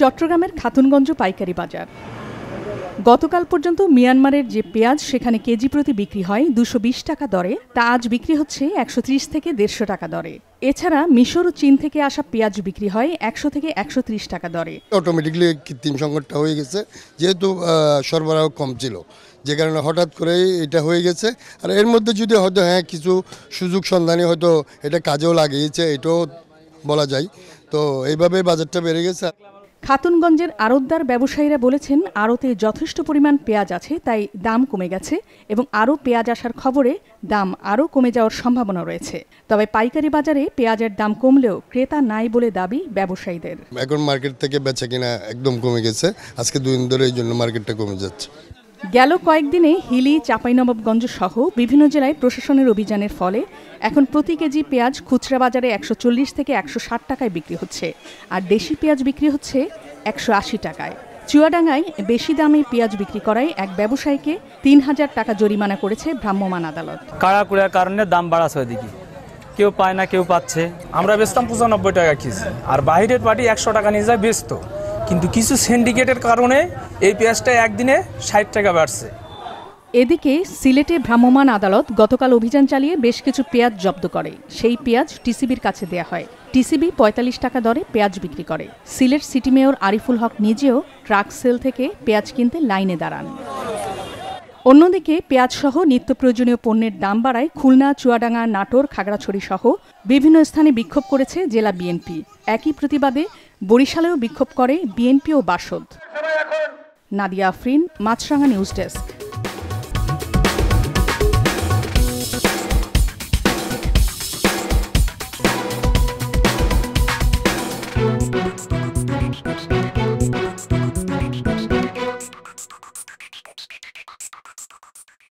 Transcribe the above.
চট্টগ্রামের খাতুনগঞ্জ পাইকারি বাজার গতকাল পর্যন্ত মিয়ানমারের যে পেঁয়াজ সেখানে কেজি প্রতি বিক্রি হয় দুশো টাকা দরে তা আজ বিক্রি হচ্ছে একশো থেকে দেড়শো টাকা দরে এছাড়া মিশর ও চীন থেকে আসা পেঁয়াজ বিক্রি হয় একশো থেকে একশো টাকা দরে অটোমেটিকলি কৃত্রিম সংকটটা হয়ে গেছে যেহেতু সরবরাহ কম ছিল যে কারণে হঠাৎ করে এটা হয়ে গেছে আর এর মধ্যে যদি হয়তো হ্যাঁ কিছু সুযোগ সন্ধানে হয়তো এটা কাজেও লাগিয়েছে এটাও বলা যায় তো এইভাবে বাজারটা বেড়ে গেছে খাতুনগঞ্জের আড়তদার ব্যবসায়ীরা বলেছেন আড়তে যথেষ্ট পরিমাণ পেঁয়াজ আছে তাই দাম কমে গেছে এবং আরও পেঁয়াজ আসার খবরে দাম আরও কমে যাওয়ার সম্ভাবনা রয়েছে তবে পাইকারি বাজারে পেঁয়াজের দাম কমলেও ক্রেতা নাই বলে দাবি ব্যবসায়ীদের এখন মার্কেট থেকে বেচা কিনা একদম কমে গেছে আজকে দুদিন ধরে এই জন্য মার্কেটটা কমে যাচ্ছে গেল কয়েকদিনে হিলি চাঁপাইনবাবগঞ্জ সহ বিভিন্ন জেলায় প্রশাসনের অভিযানের ফলে এখন প্রতি কেজি পেঁয়াজ খুচরা বাজারে একশো থেকে একশো টাকায় বিক্রি হচ্ছে আর দেশি পেঁয়াজ বিক্রি হচ্ছে একশো টাকায় চুয়াডাঙ্গায় বেশি দামে পেঁয়াজ বিক্রি করায় এক ব্যবসায়ীকে তিন হাজার টাকা জরিমানা করেছে ভ্রাম্যমান আদালত কাড়াকুড়ার কারণে দাম বাড়াচ্ছে ওইদিকে কেউ পায় না কেউ পাচ্ছে আমরা বেচতাম পঁচানব্বই টাকা কেজি আর বাহিরের পার্টি একশো টাকা নিয়ে যায় বেচতো কিন্তু কিছু সিন্ডিকেটের কারণে এই পেঁয়াজটা একদিনে ষাট টাকা বাড়ছে এদিকে সিলেটে ভ্রাম্যমাণ আদালত গতকাল অভিযান চালিয়ে বেশ কিছু পেঁয়াজ জব্দ করে সেই পেঁয়াজ টিসিবির কাছে দেয়া হয় টিসিবি পঁয়তাল্লিশ টাকা দরে পেঁয়াজ বিক্রি করে সিলেট সিটি মেয়র আরিফুল হক নিজেও ট্রাক সেল থেকে পেঁয়াজ কিনতে লাইনে দাঁড়ান অন্যদিকে পেঁয়াজসহ নিত্য প্রয়োজনীয় পণ্যের দাম বাড়ায় খুলনা চুয়াডাঙ্গা নাটোর খাগড়াছড়ি সহ বিভিন্ন স্থানে বিক্ষোভ করেছে জেলা বিএনপি একই প্রতিবাদে বরিশালেও বিক্ষোভ করে বিএনপি ও বাসদ নাদিয়া আফরিন মাছরাঙা নিউজ ডেস্ক